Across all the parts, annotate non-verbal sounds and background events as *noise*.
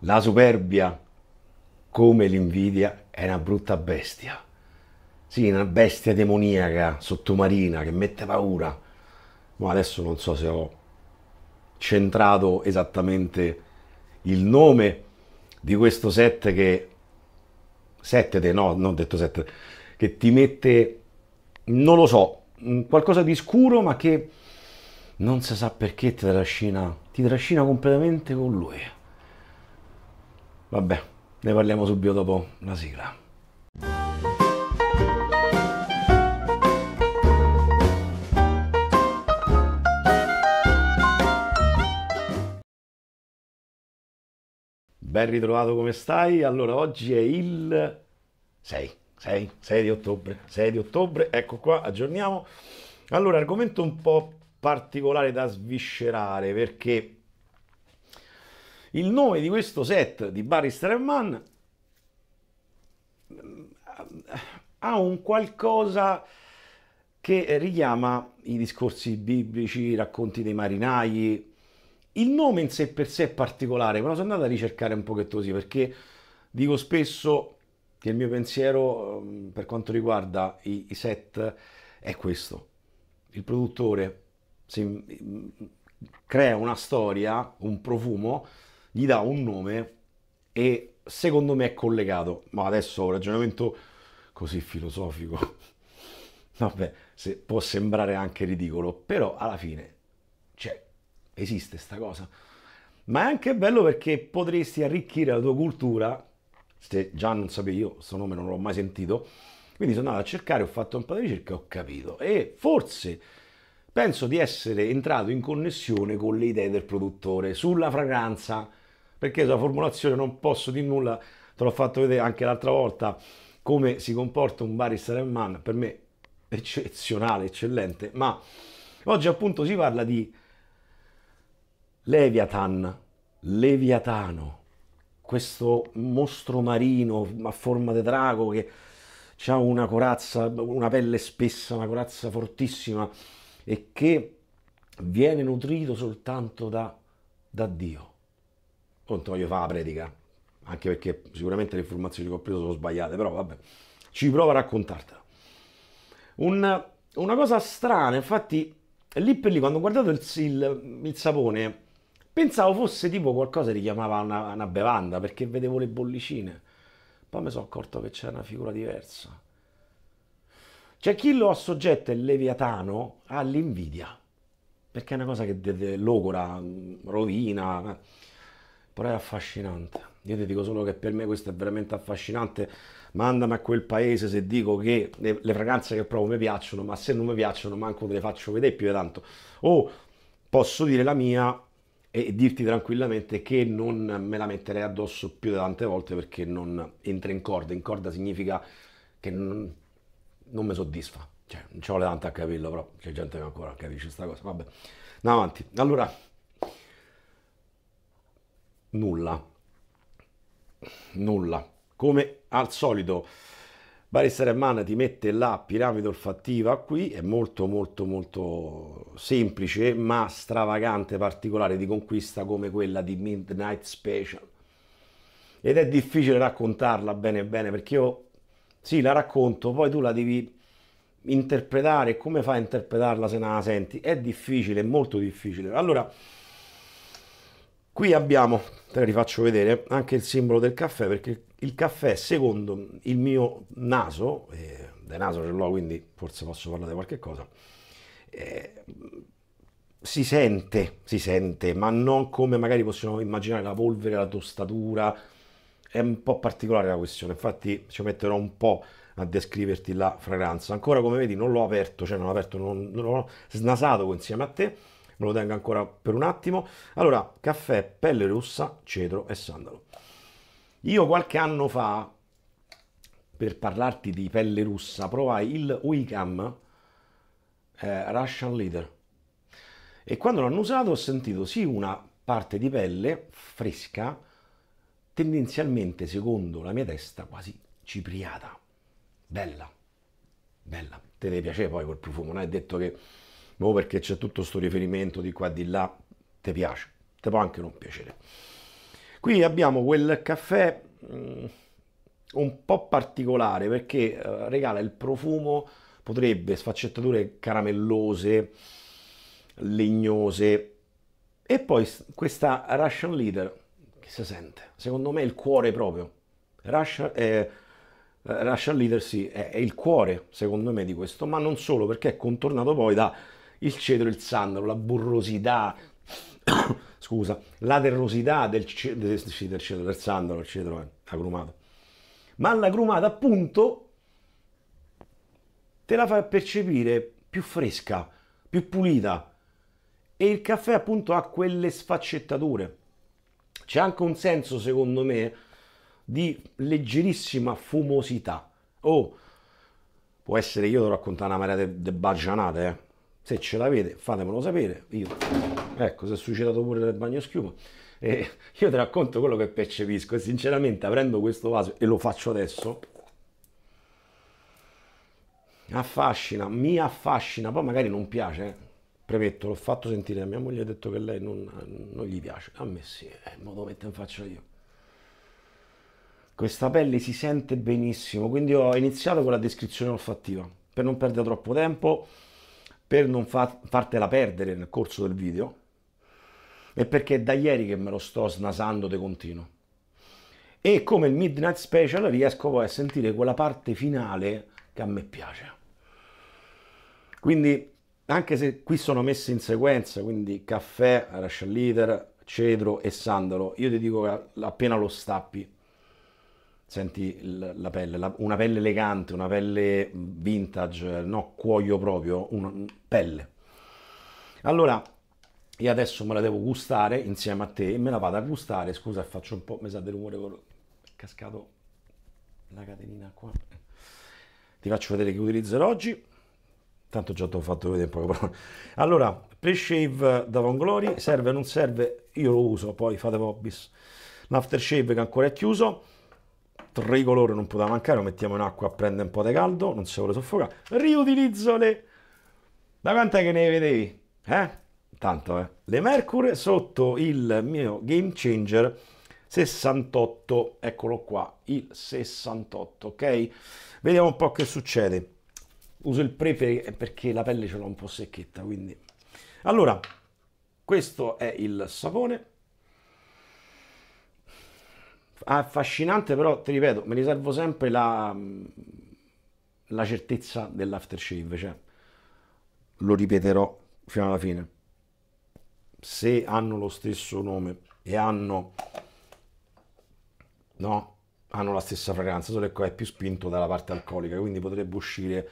La superbia, come l'invidia, è una brutta bestia. Sì, una bestia demoniaca, sottomarina, che mette paura. Ma adesso non so se ho centrato esattamente il nome di questo set che... Sette, te, no, non ho detto sette, che ti mette, non lo so, qualcosa di scuro ma che non si sa perché ti trascina, ti trascina completamente con lui. Vabbè, ne parliamo subito dopo la sigla. Ben ritrovato come stai? Allora, oggi è il 6, 6, 6 di ottobre, 6 di ottobre, ecco qua, aggiorniamo. Allora, argomento un po' particolare da sviscerare perché il nome di questo set di Barry Strayman mm, ha un qualcosa che richiama i discorsi biblici, i racconti dei marinai. Il nome in sé per sé è particolare, però sono andato a ricercare un pochetto così perché dico spesso che il mio pensiero mm, per quanto riguarda i, i set è questo. Il produttore si, mm, crea una storia, un profumo gli dà un nome e secondo me è collegato. Ma adesso un ragionamento così filosofico. *laughs* Vabbè, se può sembrare anche ridicolo, però alla fine cioè, esiste sta cosa. Ma è anche bello perché potresti arricchire la tua cultura, se già non sapevi io, questo nome non l'ho mai sentito, quindi sono andato a cercare, ho fatto un po' di ricerca e ho capito. E forse penso di essere entrato in connessione con le idee del produttore sulla fragranza, perché la formulazione non posso dire nulla, te l'ho fatto vedere anche l'altra volta come si comporta un barista Remman, per me eccezionale, eccellente, ma oggi appunto si parla di Leviathan, Leviatano, questo mostro marino a forma di drago che ha una corazza, una pelle spessa, una corazza fortissima e che viene nutrito soltanto da, da Dio. Conte voglio fare la predica, anche perché sicuramente le informazioni che ho preso sono sbagliate, però vabbè, ci provo a raccontartela. Un, una cosa strana, infatti, lì per lì quando ho guardato il, il, il sapone, pensavo fosse tipo qualcosa che richiamava una, una bevanda, perché vedevo le bollicine. Poi mi sono accorto che c'era una figura diversa. C'è chi lo assoggetta il leviatano all'invidia, perché è una cosa che de- de- logora, mm, rovina. Eh però è affascinante. Io ti dico solo che per me questo è veramente affascinante. Mandami a quel paese se dico che le, le fragranze che provo mi piacciono, ma se non mi piacciono manco te le faccio vedere più di tanto. O posso dire la mia e dirti tranquillamente che non me la metterei addosso più di tante volte perché non entra in corda. In corda significa che non, non mi soddisfa. Cioè, non ce l'ho tanto a capirlo, però c'è gente che ancora capisce questa cosa. Vabbè, andiamo avanti. Allora, nulla. Nulla. Come al solito, Barista Man ti mette la piramide olfattiva qui, è molto molto molto semplice ma stravagante, particolare di conquista come quella di Midnight Special. Ed è difficile raccontarla bene bene perché io sì la racconto, poi tu la devi interpretare, come fai a interpretarla se non la senti? È difficile, è molto difficile. Allora, Qui abbiamo, te la rifaccio vedere, anche il simbolo del caffè, perché il caffè secondo il mio naso, eh, del naso ce l'ho quindi forse posso parlare di qualche cosa, eh, si sente, si sente, ma non come magari possiamo immaginare la polvere, la tostatura, è un po' particolare la questione, infatti ci metterò un po' a descriverti la fragranza. Ancora come vedi non l'ho aperto, cioè non l'ho aperto, non, non l'ho snasato insieme a te, me lo tengo ancora per un attimo. Allora, caffè, pelle rossa, cedro e sandalo. Io qualche anno fa, per parlarti di pelle russa, provai il Wicam eh, Russian Leader. E quando l'hanno usato ho sentito sì una parte di pelle fresca, tendenzialmente, secondo la mia testa, quasi cipriata. Bella, bella. Te ne piace poi quel profumo, non è detto che boh, perché c'è tutto questo riferimento di qua di là, ti piace, ti può anche non piacere. Qui abbiamo quel caffè mh, mm, un po' particolare perché eh, regala il profumo, potrebbe sfaccettature caramellose, legnose e poi questa Russian Leader che si sente, secondo me è il cuore proprio. Russian, eh, eh, Russian Leader sì, è, è il cuore secondo me di questo, ma non solo perché è contornato poi da il cedro e il sandalo, la burrosità, *coughs* scusa, la terrosità del, del, del cedro, del sandalo, il cedro è eh, agrumato. Ma l'agrumata appunto te la fa percepire più fresca, più pulita e il caffè appunto ha quelle sfaccettature. C'è anche un senso secondo me di leggerissima fumosità. Oh, può essere io devo raccontare una marea di de- bagianate, eh se ce l'avete fatemelo sapere, io, ecco, si è suicidato pure nel bagno schiuma, e *laughs* io ti racconto quello che percepisco e sinceramente aprendo questo vaso e lo faccio adesso, affascina, mi affascina, poi magari non piace, eh. premetto, l'ho fatto sentire a mia moglie, ha detto che lei non, non gli piace, a me sì, eh, me lo metto in faccia io. Questa pelle si sente benissimo, quindi ho iniziato con la descrizione olfattiva, per non perdere troppo tempo, per non far, fartela perdere nel corso del video e perché è da ieri che me lo sto snasando di continuo. E come il Midnight Special riesco poi a sentire quella parte finale che a me piace. Quindi, anche se qui sono messi in sequenza, quindi caffè, Russian Leader, cedro e sandalo, io ti dico che appena lo stappi senti la pelle, la, una pelle elegante, una pelle vintage, no cuoio proprio, una pelle. Allora, io adesso me la devo gustare insieme a te e me la vado a gustare, scusa faccio un po', mi sa del rumore, è cascato la catenina qua. Ti faccio vedere che utilizzerò oggi, tanto già ti ho fatto vedere in poche parole. Allora, pre-shave da Von Glory, serve o non serve, io lo uso, poi fate poppis. L'aftershave che ancora è chiuso, tricolore non poteva mancare, lo mettiamo in acqua, prende un po' di caldo, non si vuole soffocare, riutilizzo le... Da quant'è che ne vedevi? Eh? Tanto, eh? Le Mercury sotto il mio Game Changer 68, eccolo qua, il 68, ok? Vediamo un po' che succede. Uso il pre perché la pelle ce l'ho un po' secchetta, quindi... Allora, questo è il sapone affascinante, però ti ripeto, mi riservo sempre la, la certezza dell'aftershave, cioè lo ripeterò fino alla fine. Se hanno lo stesso nome e hanno no, hanno la stessa fragranza, solo che ecco, è più spinto dalla parte alcolica, quindi potrebbe uscire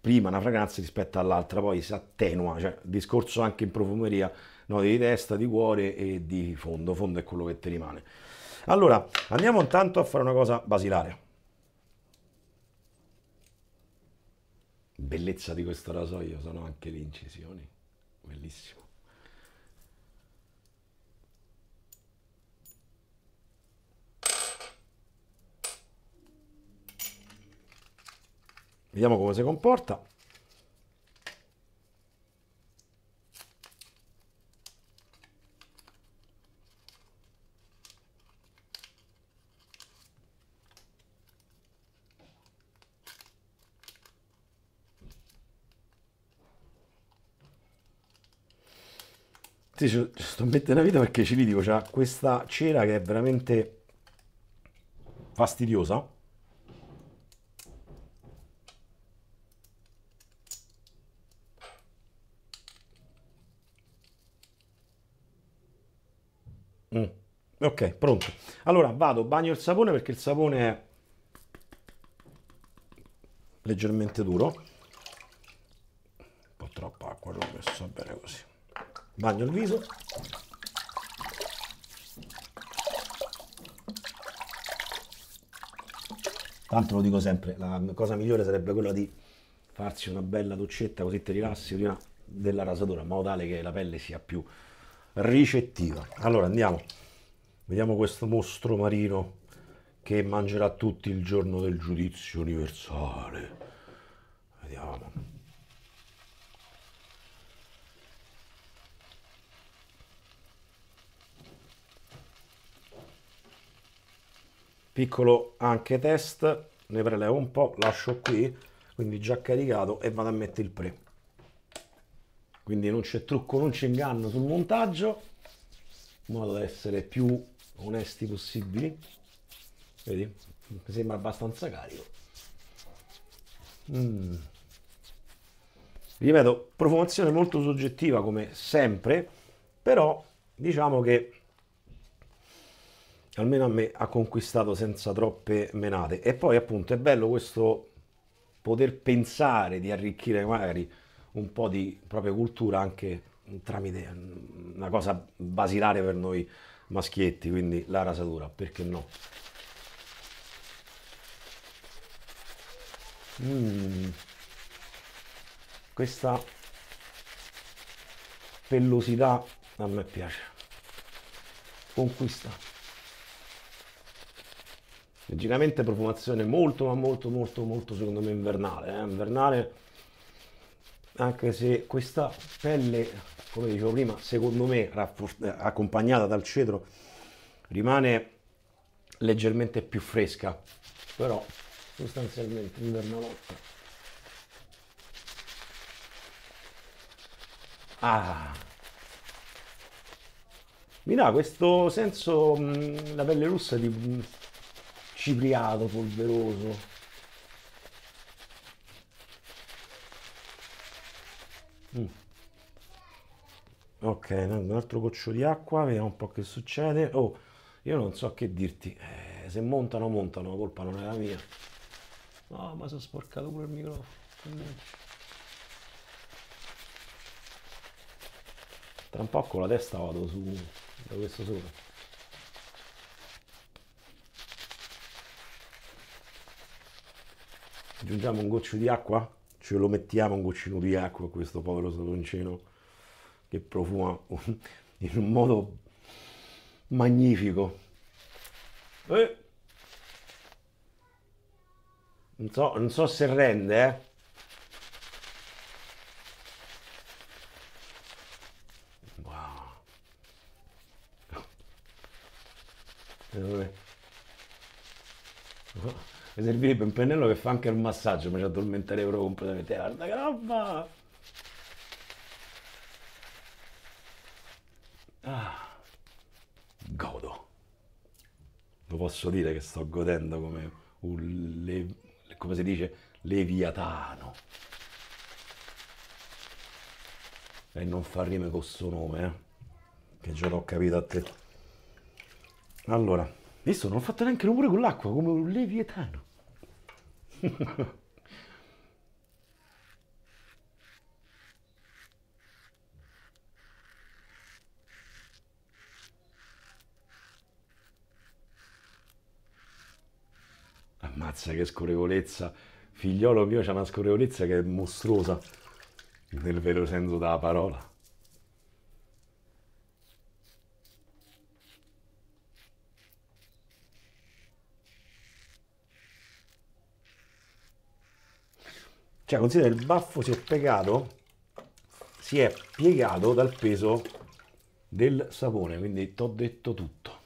prima una fragranza rispetto all'altra, poi si attenua, cioè discorso anche in profumeria, no, di testa, di cuore e di fondo, fondo è quello che ti rimane. Allora, andiamo intanto a fare una cosa basilare. Bellezza di questo rasoio sono anche le incisioni, bellissimo. Vediamo come si comporta. Sì, ci sto mettendo la vita perché ci vedo, c'è questa cera che è veramente fastidiosa. Mm. Ok, pronto. Allora vado, bagno il sapone perché il sapone è leggermente duro. bagno il viso tanto lo dico sempre la cosa migliore sarebbe quella di farsi una bella doccetta così ti rilassi prima della rasatura in modo tale che la pelle sia più ricettiva allora andiamo vediamo questo mostro marino che mangerà tutti il giorno del giudizio universale vediamo piccolo anche test ne prelevo un po lascio qui quindi già caricato e vado a mettere il pre quindi non c'è trucco non c'è inganno sul montaggio in modo da essere più onesti possibili vedi mi sembra abbastanza carico mm. ripeto profumazione molto soggettiva come sempre però diciamo che almeno a me ha conquistato senza troppe menate e poi appunto è bello questo poter pensare di arricchire magari un po' di propria cultura anche tramite una cosa basilare per noi maschietti, quindi la rasatura, perché no? Mm. Questa pellosità a me piace. Conquista leggermente profumazione molto ma molto molto molto secondo me invernale, eh? invernale anche se questa pelle, come dicevo prima, secondo me eh, accompagnata dal cedro rimane leggermente più fresca, però sostanzialmente invernolotta. Ah! Mi dà questo senso, mh, mm, la pelle russa di mm, cipriato, polveroso. Mm. Ok, un altro goccio di acqua, vediamo un po' che succede. Oh, io non so che dirti. Eh, se montano, montano, la colpa non è la mia. No, oh, ma sono sporcato pure il microfono. Tra un po' con la testa vado su da questo sopra. aggiungiamo un goccio di acqua, ce lo mettiamo un goccino di acqua a questo povero saloncino che profuma *laughs* in un modo magnifico. Eh. Non, so, non so se rende, eh. Mi servirebbe un pennello che fa anche il massaggio, mi ci addormenterei proprio completamente. Guarda che roba! Ah, godo. Lo posso dire che sto godendo come un le, come si dice leviatano. E non fa rime con suo nome, eh. Che già l'ho capito a te. Allora, Visto, non ho fatto neanche rumore con l'acqua, come un levietano. *laughs* Ammazza che scorrevolezza. Figliolo mio c'ha una scorrevolezza che è mostruosa, nel vero senso della parola. Cioè, considera il baffo si è piegato, si è piegato dal peso del sapone, quindi ti ho detto tutto.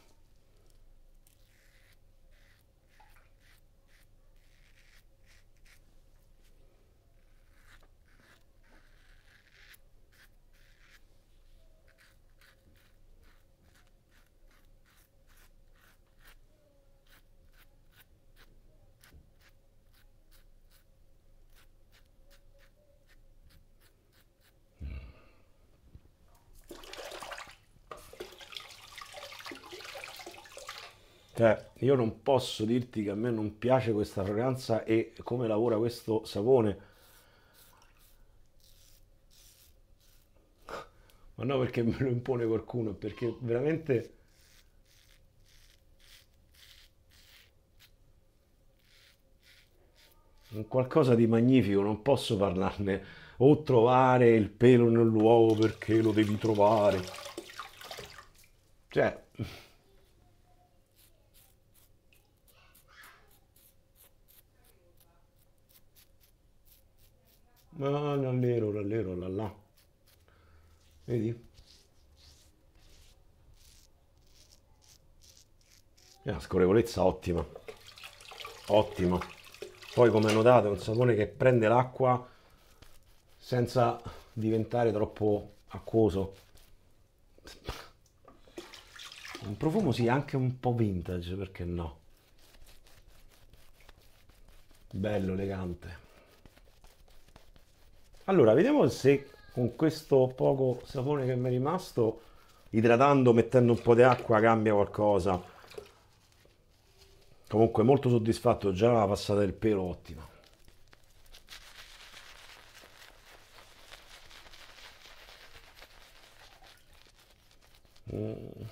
Cioè, io non posso dirti che a me non piace questa fragranza e come lavora questo sapone. Ma no perché me lo impone qualcuno, perché veramente... Un qualcosa di magnifico, non posso parlarne o trovare il pelo nell'uovo perché lo devi trovare. Cioè... Ma ah, l'allero, l'allero, là là. Vedi? E eh, la scorrevolezza ottima. Ottima. Poi come notate è un sapone che prende l'acqua senza diventare troppo acquoso. Un profumo sì, anche un po' vintage, perché no? Bello, elegante. Allora, vediamo se con questo poco sapone che mi è rimasto, idratando, mettendo un po' di acqua, cambia qualcosa. Comunque molto soddisfatto, già la passata del pelo ottima. Mm,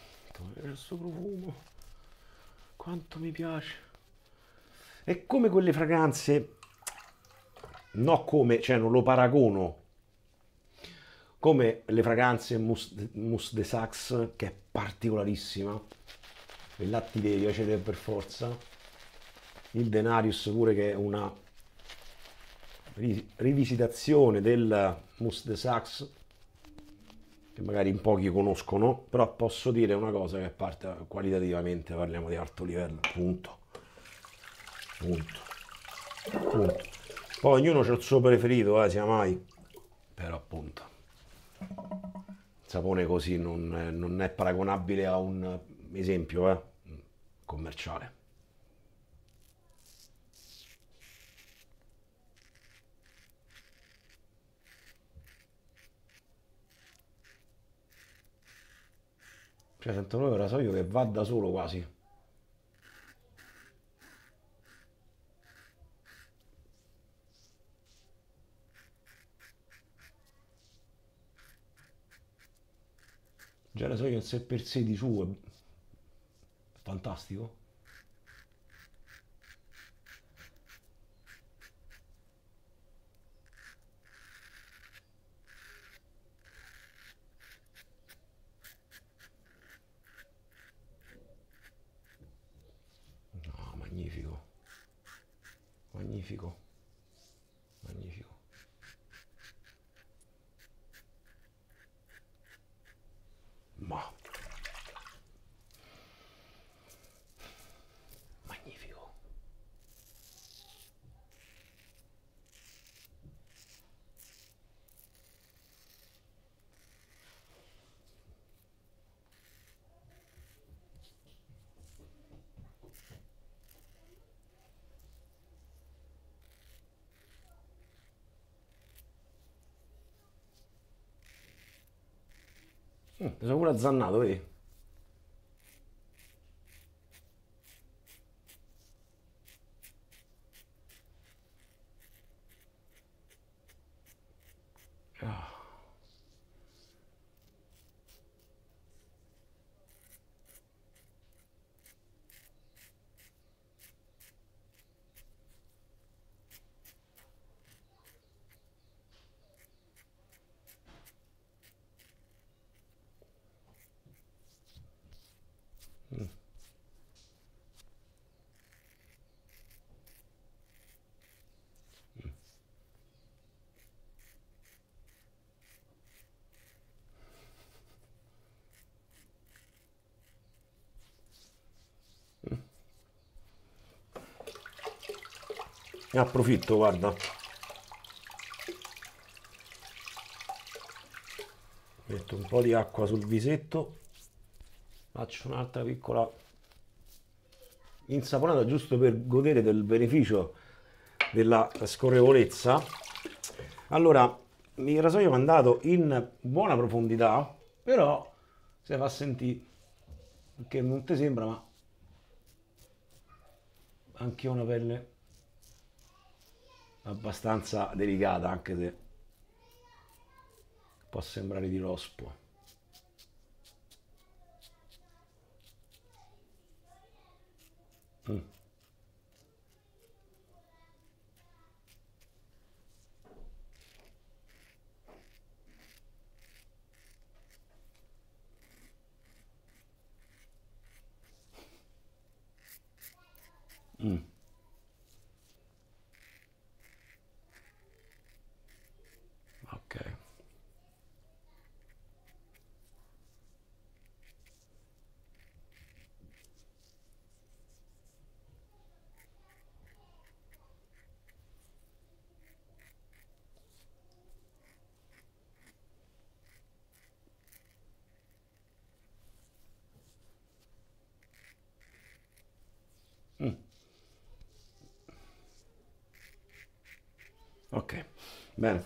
questo profumo, quanto mi piace. È come quelle fragranze no come, cioè non lo paragono come le fragranze Mousse, Mousse de Sax, che è particolarissima, e latte ti devi per forza, il Denarius pure che è una rivisitazione del Mousse de Sax, che magari in pochi conoscono, però posso dire una cosa che parte qualitativamente parliamo di alto livello, punto. Punto. Punto. Poi ognuno ha il suo preferito, eh, sia mai. Però appunto, il sapone così non, non è paragonabile a un esempio eh, commerciale. Cioè, sento proprio rasoio che va da solo quasi. sé per sé di suo è fantastico Mm, sono pure azzannato, vedi? Ne approfitto, guarda. Metto un po' di acqua sul visetto. Faccio un'altra piccola insaponata giusto per godere del beneficio della scorrevolezza. Allora, il rasoio è andato in buona profondità, però se va a sentire, perché non ti sembra, ma anche una pelle abbastanza delicata anche se può sembrare di rospo mm. ok bene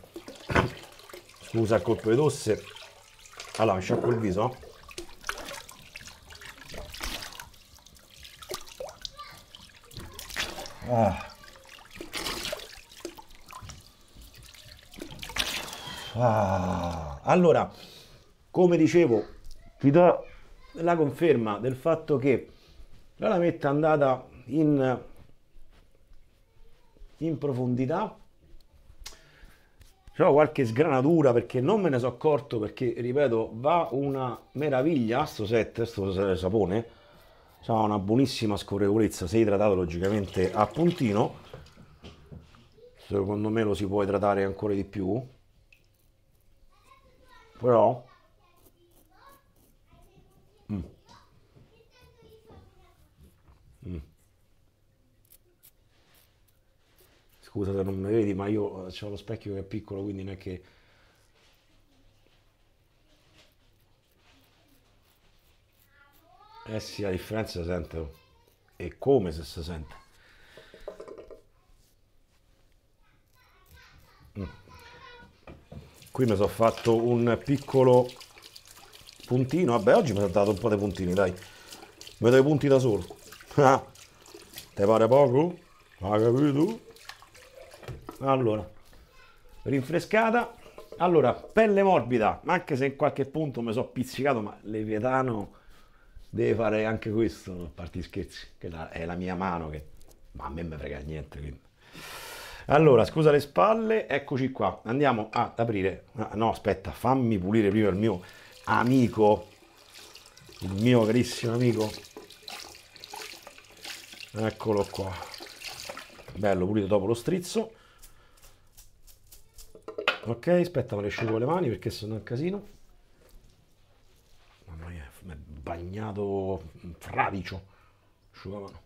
scusa il colpo di tosse allora sciacquo il viso ah. Ah. allora come dicevo ti do la conferma del fatto che la lametta è andata in in profondità c'ho qualche sgranatura perché non me ne sono accorto perché ripeto va una meraviglia sto set sto sapone ha una buonissima scorrevolezza se idratato logicamente a puntino secondo me lo si può idratare ancora di più però mm. scusa se non mi vedi, ma io eh, ho lo specchio che è piccolo, quindi non è che... Eh sì, la differenza si sente. Oh. E come se si sente. Mm. Qui mi sono fatto un piccolo puntino. Vabbè, oggi mi sono dato un po' di puntini, dai. Vedo i punti da solo. *laughs* Ah, te pare poco? Ha capito? allora rinfrescata allora pelle morbida anche se in qualche punto mi sono pizzicato ma Levietano deve fare anche questo a parte scherzi che è la mia mano che ma a me mi frega niente quindi. allora scusa le spalle eccoci qua andiamo ad aprire ah, no aspetta fammi pulire prima il mio amico il mio carissimo amico eccolo qua bello pulito dopo lo strizzo ok aspetta me le asciugo le mani perché sono un casino mamma mia è bagnato fradicio asciugamano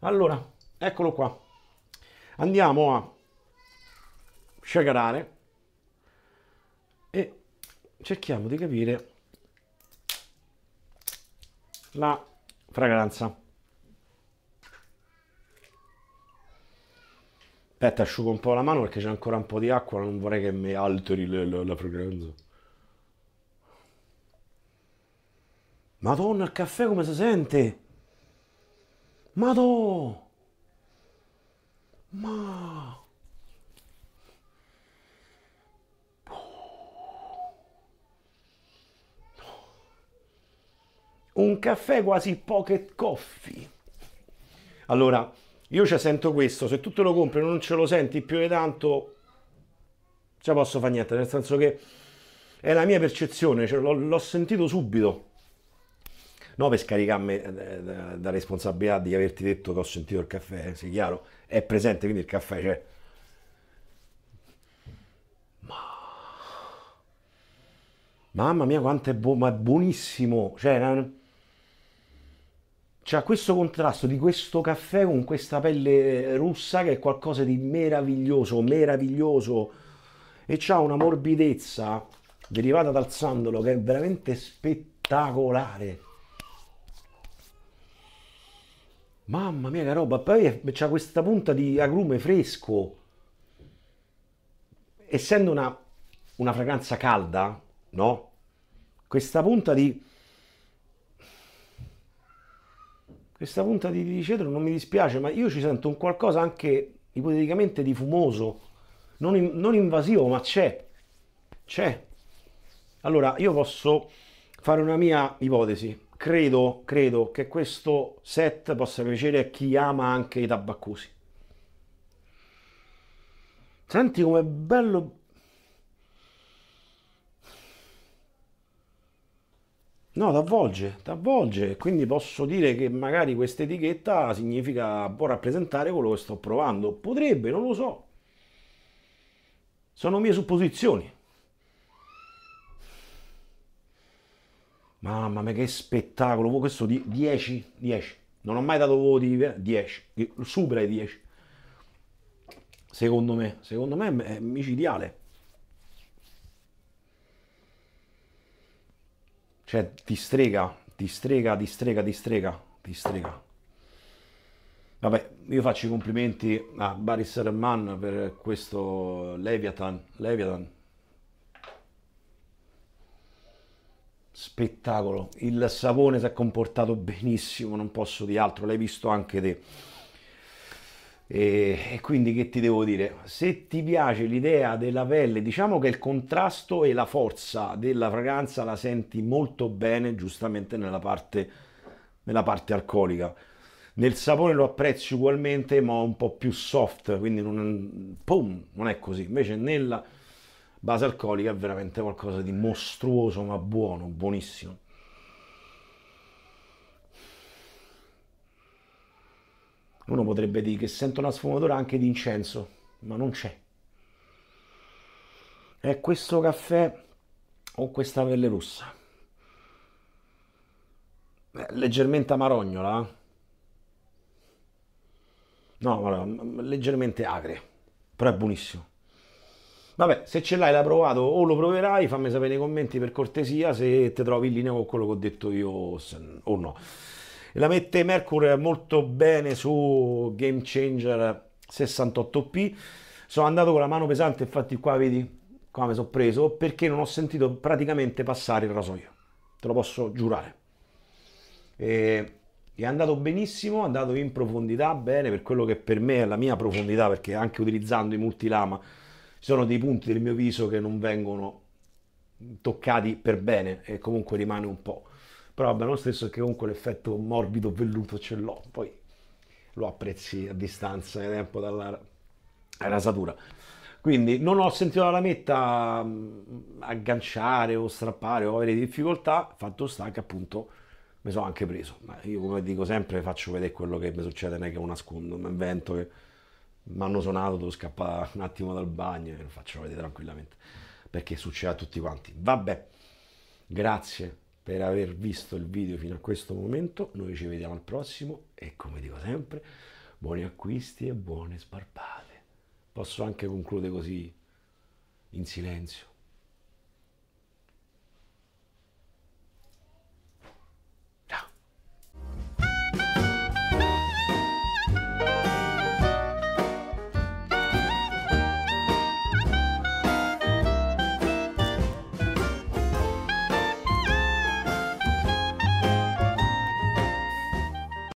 allora eccolo qua andiamo a sciagarare e cerchiamo di capire la fragranza Aspetta, asciugo un po' la mano perché c'è ancora un po' di acqua, non vorrei che mi alteri le, le, la fragranza. Madonna, il caffè come si sente? Madò! Ma... Un caffè quasi pocket coffee. Allora, io ci sento questo, se tu te lo compri e non ce lo senti più di tanto, ce posso fare niente, nel senso che è la mia percezione, cioè l'ho, sentito subito. No per scaricarmi eh, da responsabilità di averti detto che ho sentito il caffè, eh, sì chiaro, è presente quindi il caffè c'è. Cioè... Ma... Mamma mia quanto è, bu- ma è buonissimo, cioè c'è cioè, questo contrasto di questo caffè con questa pelle eh, russa che è qualcosa di meraviglioso, meraviglioso e c'ha una morbidezza derivata dal sandalo che è veramente spettacolare. Mamma mia che roba, poi c'ha questa punta di agrume fresco. Essendo una, una fragranza calda, no? Questa punta di Questa punta di, di cedro non mi dispiace, ma io ci sento un qualcosa anche ipoteticamente di fumoso, non, in, non invasivo, ma c'è. C'è. Allora, io posso fare una mia ipotesi. Credo, credo che questo set possa piacere a chi ama anche i tabaccosi. Senti com'è bello No, t'avvolge, t'avvolge, quindi posso dire che magari questa etichetta significa può rappresentare quello che sto provando, potrebbe, non lo so. Sono mie supposizioni. Mamma mia, che spettacolo, questo 10, 10. Non ho mai dato voti 10, supera i 10. Secondo me, secondo me è micidiale. Cioè, ti strega, ti strega, ti strega, ti strega, ti strega. Vabbè, io faccio i complimenti a Barry Serman per questo Leviathan, Leviathan. Spettacolo, il sapone si è comportato benissimo, non posso di altro, l'hai visto anche te. E, e, quindi che ti devo dire? Se ti piace l'idea della pelle, diciamo che il contrasto e la forza della fragranza la senti molto bene, giustamente nella parte, nella parte alcolica. Nel sapore lo apprezzi ugualmente, ma un po' più soft, quindi non, boom, non è così. Invece nella base alcolica è veramente qualcosa di mostruoso, ma buono, buonissimo. Uno potrebbe dire che sento una sfumatura anche di incenso, ma non c'è. È questo caffè o questa pelle rossa. Beh, leggermente amarognola. Eh? No, guarda, leggermente acre, però è buonissimo. Vabbè, se ce l'hai, l'hai provato o lo proverai, fammi sapere nei commenti per cortesia se ti trovi in linea con quello che ho detto io o no la mette Mercury molto bene su Game Changer 68p sono andato con la mano pesante infatti qua vedi qua mi sono preso perché non ho sentito praticamente passare il rasoio te lo posso giurare e è andato benissimo, è andato in profondità bene per quello che per me è la mia profondità, perché anche utilizzando i multilama ci sono dei punti del mio viso che non vengono toccati per bene e comunque rimane un po' però vabbè lo stesso è che comunque l'effetto morbido velluto ce l'ho, poi lo apprezzi a distanza di tempo dalla rasatura. Quindi non ho sentito la lametta mm, agganciare o strappare o avere difficoltà, fatto sta che appunto mi sono anche preso. Ma io come dico sempre faccio vedere quello che mi succede, non è che un nascondo, mi invento che mi hanno suonato, devo scappare un attimo dal bagno e lo faccio vedere tranquillamente, perché succede a tutti quanti. Vabbè, grazie per aver visto il video fino a questo momento. Noi ci vediamo al prossimo e come dico sempre, buoni acquisti e buone sparpate. Posso anche concludere così in silenzio.